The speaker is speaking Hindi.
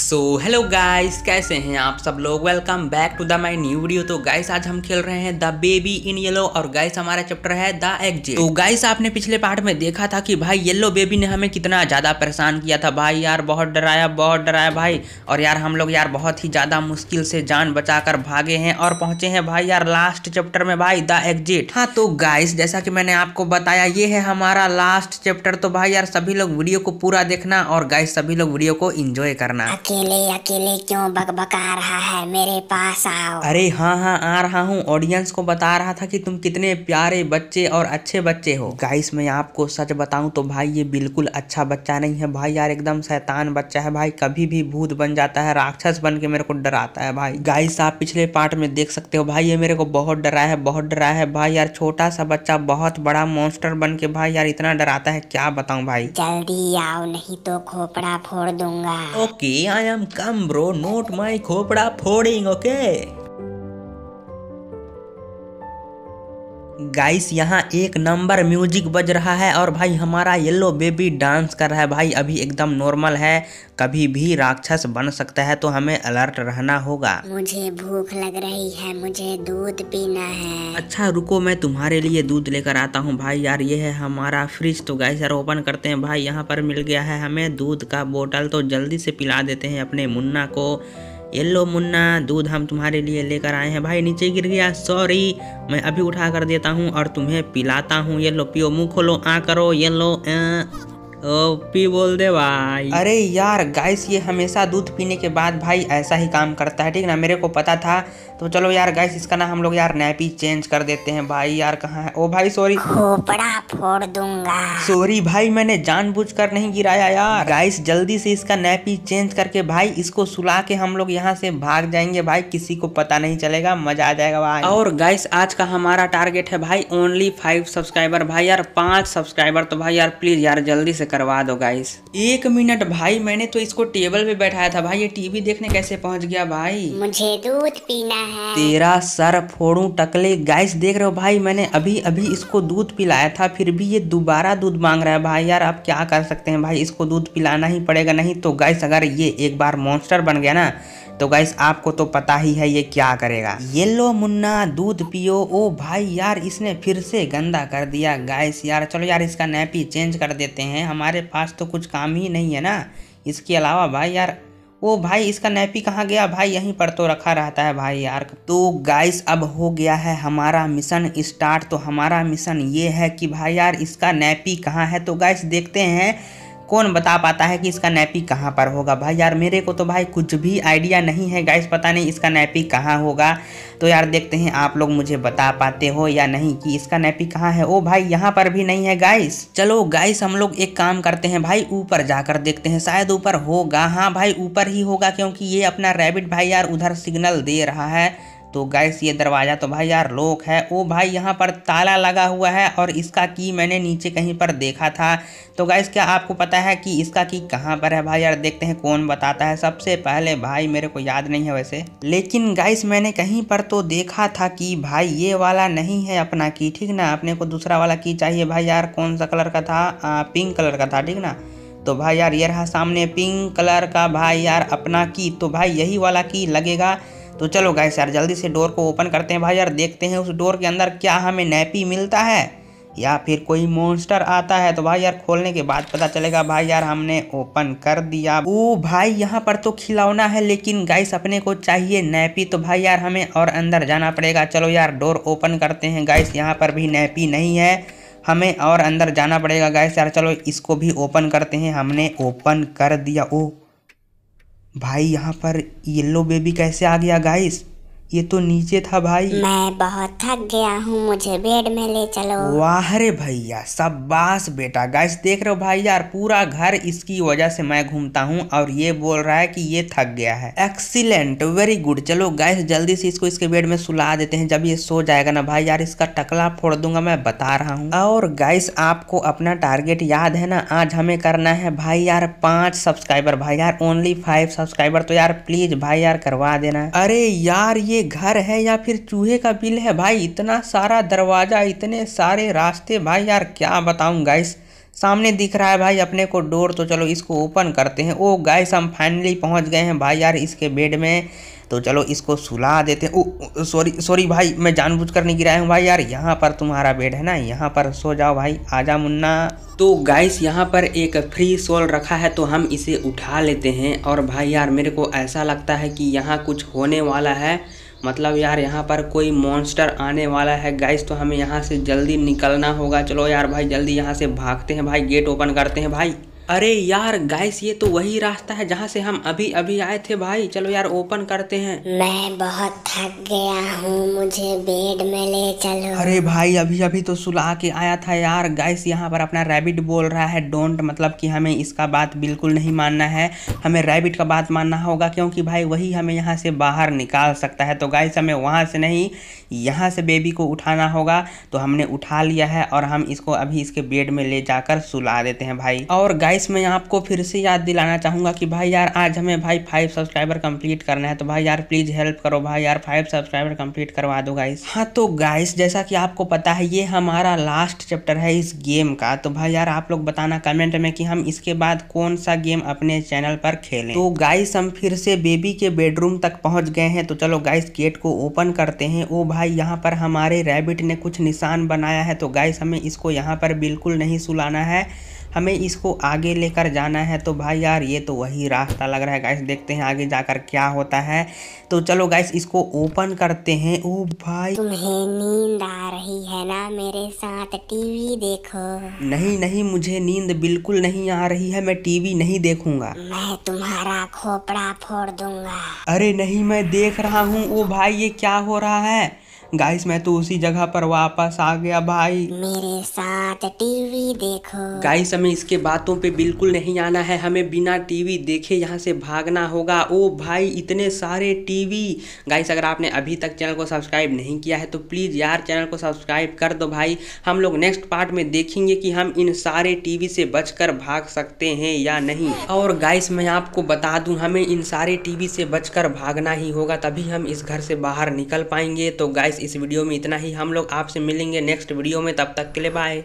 सो हेलो गाइस कैसे हैं आप सब लोग welcome back to the my new video तो गाइस आज हम खेल रहे हैं द बेबी इन येलो और गाइस हमारा चैप्टर है द एग्जिट तो गाइस आपने पिछले पार्ट में देखा था कि भाई येलो बेबी ने हमें कितना ज़्यादा परेशान किया था भाई यार बहुत डराया बहुत डराया भाई और यार हम लोग यार बहुत ही ज़्यादा मुश्किल से जान बचा कर भागे हैं और पहुंचे हैं भाई यार लास्ट चैप्टर में भाई द एग्जिट हाँ तो गाइस जैसा कि मैंने आपको बताया ये है हमारा लास्ट चैप्टर तो भाई यार सभी लोग वीडियो को पूरा देखना और गाइस सभी लोग वीडियो को इंजॉय करना अकेले अकेले क्यों बकबका रहा है मेरे पास आओ अरे हाँ हाँ आ रहा हूँ ऑडियंस को बता रहा था कि तुम कितने प्यारे बच्चे और अच्छे बच्चे हो गाइस मैं आपको सच बताऊँ तो भाई ये बिल्कुल अच्छा बच्चा नहीं है भाई यार एकदम शैतान बच्चा है भाई कभी भी भूत बन जाता है राक्षस बन के मेरे को डराता है भाई गाइस आप पिछले पार्ट में देख सकते हो भाई ये मेरे को बहुत डरा है बहुत डरा है भाई यार छोटा सा बच्चा बहुत बड़ा मॉन्स्टर बन के भाई यार इतना डराता है क्या बताऊं भाई जल्दी आओ नहीं तो खोपड़ा फोड़ दूंगा okay I am calm bro not my खोपड़ा फोड़िंग ओके गाइस यहाँ एक नंबर म्यूजिक बज रहा है और भाई हमारा येलो बेबी डांस कर रहा है भाई अभी एकदम नॉर्मल है कभी भी राक्षस बन सकता है तो हमें अलर्ट रहना होगा मुझे भूख लग रही है मुझे दूध पीना है अच्छा रुको मैं तुम्हारे लिए दूध लेकर आता हूँ भाई यार ये है हमारा फ्रिज तो गाइस यार ओपन करते हैं भाई यहाँ पर मिल गया है हमें दूध का बोतल तो जल्दी से पिला देते हैं अपने मुन्ना को ये लो मुन्ना दूध हम तुम्हारे लिए लेकर आए हैं भाई नीचे गिर गया सॉरी मैं अभी उठा कर देता हूँ और तुम्हें पिलाता हूँ ये लो पियो मुँह खोलो आ करो ये लो आ... अं। पी बोल दे भाई अरे यार गाइस ये हमेशा दूध पीने के बाद भाई ऐसा ही काम करता है ठीक ना मेरे को पता था तो चलो यार गाइस इसका ना हम लोग यार नैपी चेंज कर देते हैं भाई यार कहाँ है ओ भाई सॉरी खोपड़ा फोड़ दूंगा सॉरी भाई मैंने जानबूझकर नहीं गिराया यार गाइस जल्दी से इसका नैपी चेंज करके भाई इसको सुला के हम लोग यहाँ से भाग जाएंगे भाई किसी को पता नहीं चलेगा मजा आ जाएगा भाई और गाइस आज का हमारा टारगेट है भाई ओनली फाइव सब्सक्राइबर भाई यार पांच सब्सक्राइबर तो भाई यार प्लीज यार जल्दी से करवा दो गाइस एक मिनट भाई मैंने तो इसको टेबल पे बैठाया था भाई ये टीवी देखने कैसे पहुंच गया भाई मुझे दूध पीना है तेरा सर फोड़ू टकले गाइस देख रहे हो भाई मैंने अभी अभी इसको दूध पिलाया था फिर भी ये दोबारा दूध मांग रहा है भाई यार आप क्या कर सकते हैं भाई इसको दूध पिलाना ही पड़ेगा नहीं तो गाइस अगर ये एक बार मॉन्स्टर बन गया ना तो गाइस आपको तो पता ही है ये क्या करेगा ये लो मुन्ना दूध पियो ओ भाई यार इसने फिर से गंदा कर दिया गाइस यार चलो यार इसका नैपी चेंज कर देते हैं हम हमारे पास तो कुछ काम ही नहीं है ना इसके अलावा भाई यार वो भाई इसका नैपी कहाँ गया भाई यहीं पर तो रखा रहता है भाई यार तो गाइस अब हो गया है हमारा मिशन स्टार्ट तो हमारा मिशन ये है कि भाई यार इसका नैपी कहाँ है तो गाइस देखते हैं कौन बता पाता है कि इसका नैपिक कहाँ पर होगा भाई यार मेरे को तो भाई कुछ भी आइडिया नहीं है गाइस पता नहीं इसका नैपिक कहाँ होगा तो यार देखते हैं आप लोग मुझे बता पाते हो या नहीं कि इसका नैपिक कहाँ है ओ भाई यहाँ पर भी नहीं है गाइस चलो गाइस हम लोग एक काम करते हैं भाई ऊपर जाकर देखते हैं शायद ऊपर होगा हाँ भाई ऊपर ही होगा क्योंकि ये अपना रेबिट भाई यार उधर सिग्नल दे रहा है तो गैस ये दरवाज़ा तो भाई यार लोक है ओ भाई यहाँ पर ताला लगा हुआ है और इसका की मैंने नीचे कहीं पर देखा था तो गैस क्या आपको पता है कि इसका की कहाँ पर है भाई यार देखते हैं कौन बताता है सबसे पहले भाई मेरे को याद नहीं है वैसे लेकिन गैस मैंने कहीं पर तो देखा था कि भाई ये वाला नहीं है अपना की ठीक ना अपने को दूसरा वाला की चाहिए भाई यार कौन सा कलर का था आ, पिंक कलर का था ठीक ना तो भाई यार ये रहा सामने पिंक कलर का भाई यार अपना की तो भाई यही वाला की लगेगा तो चलो गाइस यार जल्दी से डोर को ओपन करते हैं भाई यार देखते हैं उस डोर के अंदर क्या हमें नैपी मिलता है या फिर कोई मॉन्स्टर आता है तो भाई यार खोलने के बाद पता चलेगा भाई यार हमने ओपन कर दिया ओ भाई यहाँ पर तो खिलौना है लेकिन गाइस अपने को चाहिए नैपी तो भाई यार हमें और अंदर जाना पड़ेगा चलो यार डोर ओपन करते हैं गाइस यहाँ पर भी नैपी नहीं है हमें और अंदर जाना पड़ेगा गाइस यार चलो इसको भी ओपन करते हैं हमने ओपन कर दिया ओ भाई यहाँ पर येलो बेबी कैसे आ गया गाइस ये तो नीचे था भाई मैं बहुत थक गया हूँ मुझे बेड में ले चलो वाह रे भैया बास बेटा गैस देख रहे हो भाई यार पूरा घर इसकी वजह से मैं घूमता हूँ और ये बोल रहा है कि ये थक गया है एक्सीलेंट वेरी गुड चलो गैस जल्दी से इसको इसके बेड में सुला देते हैं जब ये सो जाएगा ना भाई यार इसका टकला फोड़ दूंगा मैं बता रहा हूँ और गैस आपको अपना टारगेट याद है ना आज हमें करना है भाई यार पांच सब्सक्राइबर भाई यार ओनली फाइव सब्सक्राइबर तो यार प्लीज भाई यार करवा देना अरे यार ये घर है या फिर चूहे का बिल है भाई इतना सारा दरवाज़ा इतने सारे रास्ते भाई यार क्या बताऊँ गाइस सामने दिख रहा है भाई अपने को डोर तो चलो इसको ओपन करते हैं ओ गाइस हम फाइनली पहुंच गए हैं भाई यार इसके बेड में तो चलो इसको सुला देते हैं ओ सॉरी सॉरी भाई मैं जानबूझकर नहीं गिराया हूँ भाई यार यहाँ पर तुम्हारा बेड है ना यहाँ पर सो जाओ भाई आजा मुन्ना तो गाइस यहाँ पर एक फ्री सोल रखा है तो हम इसे उठा लेते हैं और भाई यार मेरे को ऐसा लगता है कि यहाँ कुछ होने वाला है मतलब यार यहाँ पर कोई मॉन्स्टर आने वाला है गाइस तो हमें यहाँ से जल्दी निकलना होगा चलो यार भाई जल्दी यहाँ से भागते हैं भाई गेट ओपन करते हैं भाई अरे यार गाइस ये तो वही रास्ता है जहाँ से हम अभी अभी आए थे भाई चलो यार ओपन करते हैं मैं बहुत थक गया हूँ मुझे बेड में ले चलो अरे भाई अभी अभी तो सुला के आया था यार गाइस यहाँ पर अपना रैबिट बोल रहा है डोंट मतलब कि हमें इसका बात बिल्कुल नहीं मानना है हमें रैबिट का बात मानना होगा क्योंकि भाई वही हमें यहाँ से बाहर निकाल सकता है तो गाइस हमें वहाँ से नहीं यहाँ से बेबी को उठाना होगा तो हमने उठा लिया है और हम इसको अभी इसके बेड में ले जाकर सुला देते हैं भाई और गाइस गाइस मैं आपको फिर से याद दिलाना चाहूँगा कि भाई यार आज हमें भाई फाइव सब्सक्राइबर कंप्लीट करना है तो भाई यार प्लीज़ हेल्प करो भाई यार फाइव सब्सक्राइबर कंप्लीट करवा दो गाइस हाँ तो गाइस जैसा कि आपको पता है ये हमारा लास्ट चैप्टर है इस गेम का तो भाई यार आप लोग बताना कमेंट में कि हम इसके बाद कौन सा गेम अपने चैनल पर खेलें तो गाइस हम फिर से बेबी के बेडरूम तक पहुँच गए हैं तो चलो गाइस गेट को ओपन करते हैं ओ भाई यहाँ पर हमारे रैबिट ने कुछ निशान बनाया है तो गाइस हमें इसको यहाँ पर बिल्कुल नहीं सुलाना है हमें इसको आगे लेकर जाना है तो भाई यार ये तो वही रास्ता लग रहा है गाइस देखते हैं आगे जाकर क्या होता है तो चलो गाइस इसको ओपन करते हैं ओ भाई तुम्हें नींद आ रही है ना मेरे साथ टीवी देखो नहीं नहीं मुझे नींद बिल्कुल नहीं आ रही है मैं टीवी नहीं देखूंगा मैं तुम्हारा खोपड़ा फोड़ दूंगा अरे नहीं मैं देख रहा हूँ ओ भाई ये क्या हो रहा है गाइस मैं तो उसी जगह पर वापस आ गया भाई मेरे साथ टीवी देखो गाइस हमें इसके बातों पे बिल्कुल नहीं आना है हमें बिना टीवी देखे यहाँ से भागना होगा ओ भाई इतने सारे टीवी गाइस अगर आपने अभी तक चैनल को सब्सक्राइब नहीं किया है तो प्लीज़ यार चैनल को सब्सक्राइब कर दो भाई हम लोग नेक्स्ट पार्ट में देखेंगे की हम इन सारे टीवी से बच भाग सकते हैं या नहीं और गाइस मैं आपको बता दूं हमें इन सारे टीवी से बचकर भागना ही होगा तभी हम इस घर से बाहर निकल पाएंगे तो गाइस इस वीडियो में इतना ही हम लोग आपसे मिलेंगे नेक्स्ट वीडियो में तब तक के लिए बाय